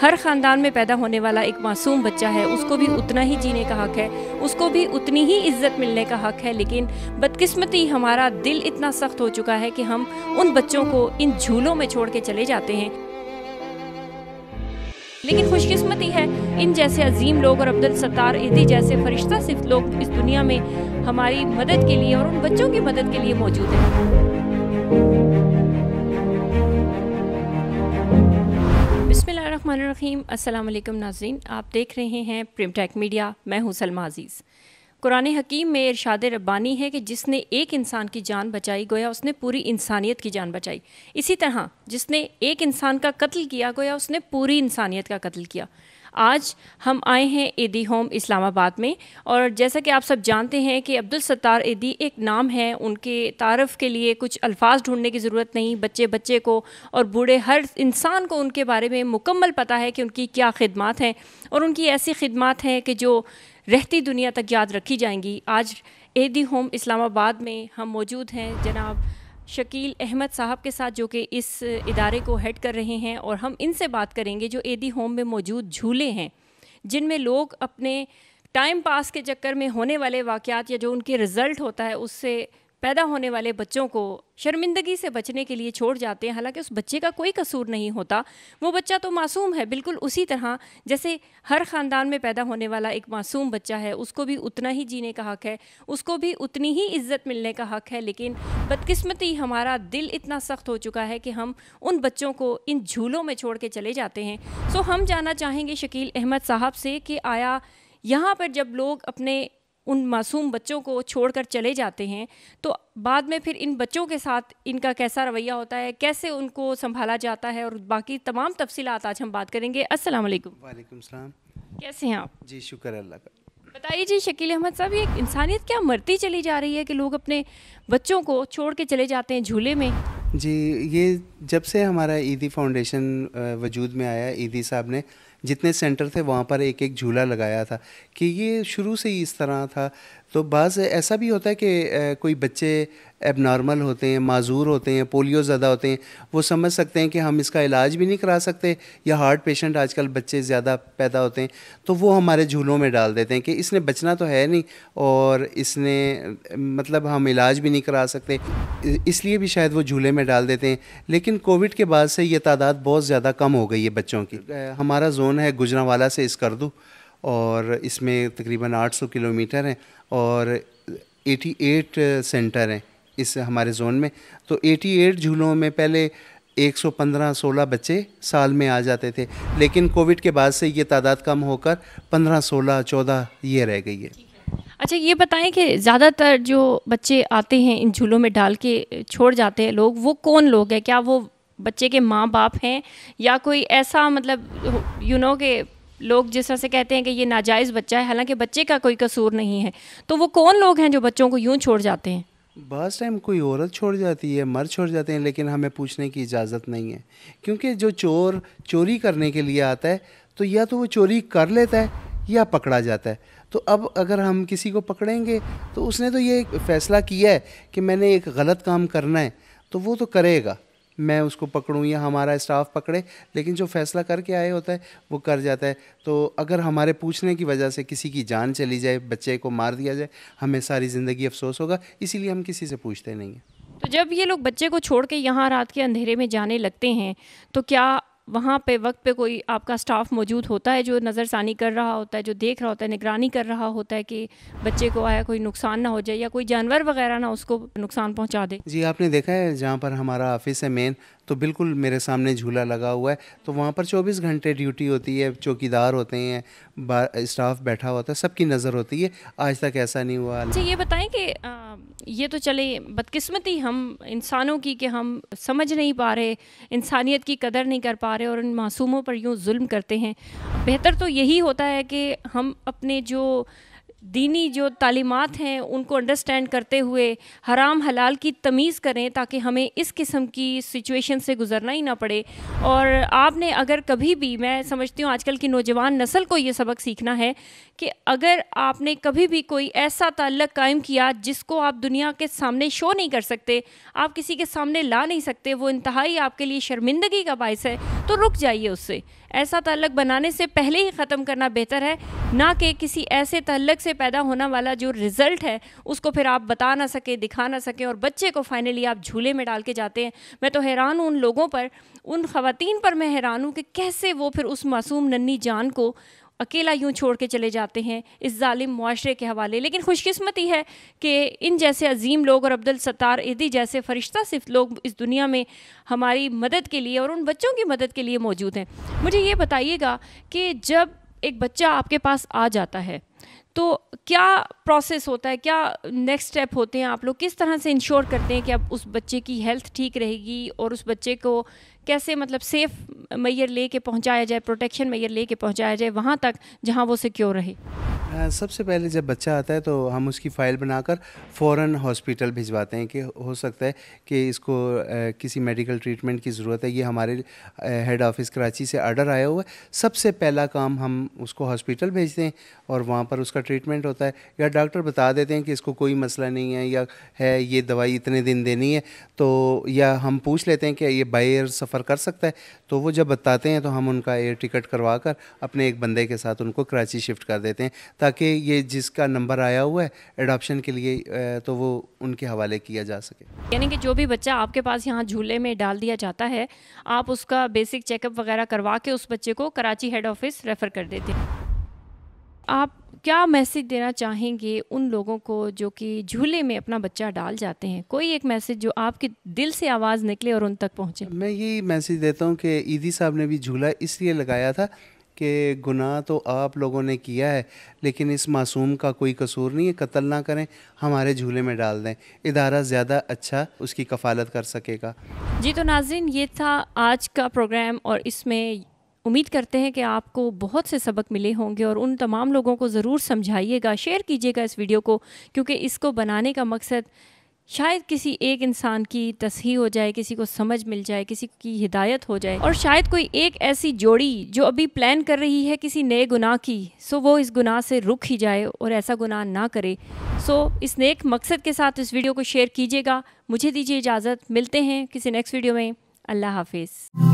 हर ख़ानदान में पैदा होने वाला एक मासूम बच्चा है उसको भी उतना ही जीने का हक है उसको भी उतनी ही इज्जत मिलने का हक है लेकिन बदकिस्मती हमारा दिल इतना सख्त हो चुका है कि हम उन बच्चों को इन झूलों में छोड़ के चले जाते हैं लेकिन खुशकिस्मती है इन जैसे अजीम लोग और अब्दुल सत्तार इदी जैसे फरिश्ता सिर्फ लोग इस दुनिया में हमारी मदद के लिए और उन बच्चों की मदद के लिए मौजूद हैं बसमीम अल्लाम नाजीन आप देख रहे हैं प्रिम मीडिया मैं हूं सलमा अज़ीज़ कुरान हकीम में इरशाद रब्बानी है कि जिसने एक इंसान की जान बचाई गोया उसने पूरी इंसानियत की जान बचाई इसी तरह जिसने एक इंसान का कत्ल किया गोया उसने पूरी इंसानियत का कत्ल किया आज हम आए हैं एदी होम इस्लामाबाद में और जैसा कि आप सब जानते हैं कि अब्दुल सत्तार एदी एक नाम है उनके तारफ़ के लिए कुछ अल्फाज ढूंढने की ज़रूरत नहीं बच्चे बच्चे को और बूढ़े हर इंसान को उनके बारे में मुकम्मल पता है कि उनकी क्या खदमात हैं और उनकी ऐसी खदमात हैं कि जो रहती दुनिया तक याद रखी जाएंगी आज एदी होम इस्लामाबाद में हम मौजूद हैं जनाब शकील अहमद साहब के साथ जो कि इस इदारे को हेड कर रहे हैं और हम इनसे बात करेंगे जो एदी होम में मौजूद झूले हैं जिनमें लोग अपने टाइम पास के चक्कर में होने वाले वाक़ या जो उनके रिज़ल्ट होता है उससे पैदा होने वाले बच्चों को शर्मिंदगी से बचने के लिए छोड़ जाते हैं हालांकि उस बच्चे का कोई कसूर नहीं होता वो बच्चा तो मासूम है बिल्कुल उसी तरह जैसे हर ख़ानदान में पैदा होने वाला एक मासूम बच्चा है उसको भी उतना ही जीने का हक़ है उसको भी उतनी ही इज्जत मिलने का हक़ है लेकिन बदकस्मती हमारा दिल इतना सख्त हो चुका है कि हम उन बच्चों को इन झूलों में छोड़ के चले जाते हैं सो हम जानना चाहेंगे शकील अहमद साहब से कि आया यहाँ पर जब लोग अपने उन मासूम बच्चों को छोड़कर चले जाते हैं तो बाद में फिर इन बच्चों के साथ इनका कैसा रवैया होता है कैसे उनको संभाला जाता है और बाकी तमाम तफसीलात आज हम बात करेंगे अस्सलाम वालेकुम वालेकुम सलाम कैसे हैं आप जी शुक्र अल्लाह का बताइए जी शकील अहमद साहब ये इंसानियत क्या मरती चली जा रही है कि लोग अपने बच्चों को छोड़ के चले जाते हैं झूले में जी ये जब से हमारा ईदी फाउंडेशन वजूद में आया ईदी साहब ने जितने सेंटर थे वहाँ पर एक एक झूला लगाया था कि ये शुरू से ही इस तरह था तो बाज़ ऐसा भी होता है कि कोई बच्चे एबनॉर्मल होते हैं माजूर होते हैं पोलियो ज़्यादा होते हैं वो समझ सकते हैं कि हम इसका इलाज भी नहीं करा सकते या हार्ट पेशेंट आजकल बच्चे ज़्यादा पैदा होते हैं तो वो हमारे झूलों में डाल देते हैं कि इसने बचना तो है नहीं और इसने मतलब हम इलाज भी नहीं करा सकते इसलिए भी शायद वो झूले में डाल देते हैं लेकिन कोविड के बाद से ये तादाद बहुत ज़्यादा कम हो गई है बच्चों की हमारा जोन है गुजरावाला से इसकरदू और इसमें तकरीबन 800 किलोमीटर हैं और 88 सेंटर हैं इस हमारे जोन में तो 88 झूलों में पहले 115-16 बच्चे साल में आ जाते थे लेकिन कोविड के बाद से ये तादाद कम होकर 15-16 14 ये रह गई है अच्छा ये बताएं कि ज़्यादातर जो बच्चे आते हैं इन झूलों में डाल के छोड़ जाते हैं लोग वो कौन लोग हैं क्या वो बच्चे के माँ बाप हैं या कोई ऐसा मतलब यू नो के लोग जिस तरह से कहते हैं कि ये नाजायज़ बच्चा है हालांकि बच्चे का कोई कसूर नहीं है तो वो कौन लोग हैं जो बच्चों को यूँ छोड़ जाते हैं बस टाइम कोई औरत छोड़ जाती है मर छोड़ जाते हैं लेकिन हमें पूछने की इजाज़त नहीं है क्योंकि जो चोर चोरी करने के लिए आता है तो या तो वो चोरी कर लेता है या पकड़ा जाता है तो अब अगर हम किसी को पकड़ेंगे तो उसने तो ये फैसला किया है कि मैंने एक गलत काम करना है तो वो तो करेगा मैं उसको पकड़ूँ या हमारा स्टाफ पकड़े लेकिन जो फैसला करके आए होता है वो कर जाता है तो अगर हमारे पूछने की वजह से किसी की जान चली जाए बच्चे को मार दिया जाए हमें सारी ज़िंदगी अफसोस होगा इसीलिए हम किसी से पूछते नहीं हैं तो जब ये लोग बच्चे को छोड़ के यहाँ रात के अंधेरे में जाने लगते हैं तो क्या वहाँ पे वक्त पे कोई आपका स्टाफ मौजूद होता है जो नज़रसानी कर रहा होता है जो देख रहा होता है निगरानी कर रहा होता है कि बच्चे को आया कोई नुकसान ना हो जाए या कोई जानवर वगैरह ना उसको नुकसान पहुँचा दे जी आपने देखा है जहाँ पर हमारा ऑफिस है मेन तो बिल्कुल मेरे सामने झूला लगा हुआ है तो वहाँ पर 24 घंटे ड्यूटी होती है चौकीदार होते हैं स्टाफ बैठा होता है सबकी नज़र होती है आज तक ऐसा नहीं हुआ अच्छा ये बताएं कि आ, ये तो चले बदकिस्मती हम इंसानों की कि हम समझ नहीं पा रहे इंसानियत की कदर नहीं कर पा रहे और इन मासूमों पर यूँ जुल्म करते हैं बेहतर तो यही होता है कि हम अपने जो दीनी जो तालीमत हैं उनको अंडरस्टैंड करते हुए हराम हलाल की तमीज़ करें ताकि हमें इस किस्म की सिचुएशन से गुजरना ही ना पड़े और आपने अगर कभी भी मैं समझती हूँ आजकल की नौजवान नस्ल को ये सबक सीखना है कि अगर आपने कभी भी कोई ऐसा ताल्लक कायम किया जिसको आप दुनिया के सामने शो नहीं कर सकते आप किसी के सामने ला नहीं सकते वो इंतहाई आपके लिए शर्मिंदगी का बायस है तो रुक जाइए उससे ऐसा तल्लक बनाने से पहले ही ख़त्म करना बेहतर है ना कि किसी ऐसे तल्लक से पैदा होना वाला जो रिज़ल्ट है उसको फिर आप बता ना सकें दिखा ना सकें और बच्चे को फाइनली आप झूले में डाल के जाते हैं मैं तो हैरान हूँ उन लोगों पर उन खातिन पर मैं हैरान हूँ कि कैसे वो फिर उस मासूम नन्नी जान को अकेला यूँ छोड़ के चले जाते हैं इस ालिम माशरे के हवाले लेकिन खुशकस्मती है कि इन जैसे अजीम लोग और अब्दुल इदी जैसे फ़रिश्ता सिर्फ लोग इस दुनिया में हमारी मदद के लिए और उन बच्चों की मदद के लिए मौजूद हैं मुझे ये बताइएगा कि जब एक बच्चा आपके पास आ जाता है तो क्या प्रोसेस होता है क्या नेक्स्ट स्टेप होते हैं आप लोग किस तरह से इंश्योर करते हैं कि अब उस बच्चे की हेल्थ ठीक रहेगी और उस बच्चे को कैसे मतलब सेफ मैयर ले के पहुँचाया जाए प्रोटेक्शन मैयर ले के पहुँचाया जाए वहाँ तक जहाँ वो सिक्योर रहे सबसे पहले जब बच्चा आता है तो हम उसकी फ़ाइल बनाकर फ़ौर हॉस्पिटल भिजवाते हैं कि हो सकता है कि इसको किसी मेडिकल ट्रीटमेंट की ज़रूरत है ये हमारे हेड ऑफिस कराची से आर्डर आया हुआ है सबसे पहला काम हम उसको हॉस्पिटल भेजते हैं और वहाँ पर उसका ट्रीटमेंट होता है या डॉक्टर बता देते हैं कि इसको कोई मसला नहीं है या है ये दवाई इतने दिन देनी है तो या हम पूछ लेते हैं कि ये बाई एयर सफ़र कर सकता है तो वो जब बताते हैं तो हम उनका एयर टिकट करवा कर अपने एक बंदे के साथ उनको कराची शिफ्ट कर देते हैं ताकि ये जिसका नंबर आया हुआ है एडॉप्शन के लिए तो वो उनके हवाले किया जा सके यानी कि जो भी बच्चा आपके पास यहाँ झूले में डाल दिया जाता है आप उसका बेसिक चेकअप वगैरह करवा के उस बच्चे को कराची हेड ऑफिस रेफ़र कर देते हैं आप क्या मैसेज देना चाहेंगे उन लोगों को जो कि झूले में अपना बच्चा डाल जाते हैं कोई एक मैसेज जो आपके दिल से आवाज़ निकले और उन तक पहुंचे मैं यही मैसेज देता हूं कि ईदी साहब ने भी झूला इसलिए लगाया था कि गुनाह तो आप लोगों ने किया है लेकिन इस मासूम का कोई कसूर नहीं है कत्ल ना करें हमारे झूले में डाल दें इदारा ज़्यादा अच्छा उसकी कफालत कर सकेगा जी तो नाजिन ये था आज का प्रोग्राम और इसमें उम्मीद करते हैं कि आपको बहुत से सबक मिले होंगे और उन तमाम लोगों को ज़रूर समझाइएगा शेयर कीजिएगा इस वीडियो को क्योंकि इसको बनाने का मकसद शायद किसी एक इंसान की तस्ही हो जाए किसी को समझ मिल जाए किसी की हिदायत हो जाए और शायद कोई एक ऐसी जोड़ी जो अभी प्लान कर रही है किसी नए गुनाह की सो वो इस गुनाह से रुक ही जाए और ऐसा गुनाह ना करे सो इस नेक मकसद के साथ इस वीडियो को शेयर कीजिएगा मुझे दीजिए इजाज़त मिलते हैं किसी नेक्स्ट वीडियो में अल्लाह हाफिज़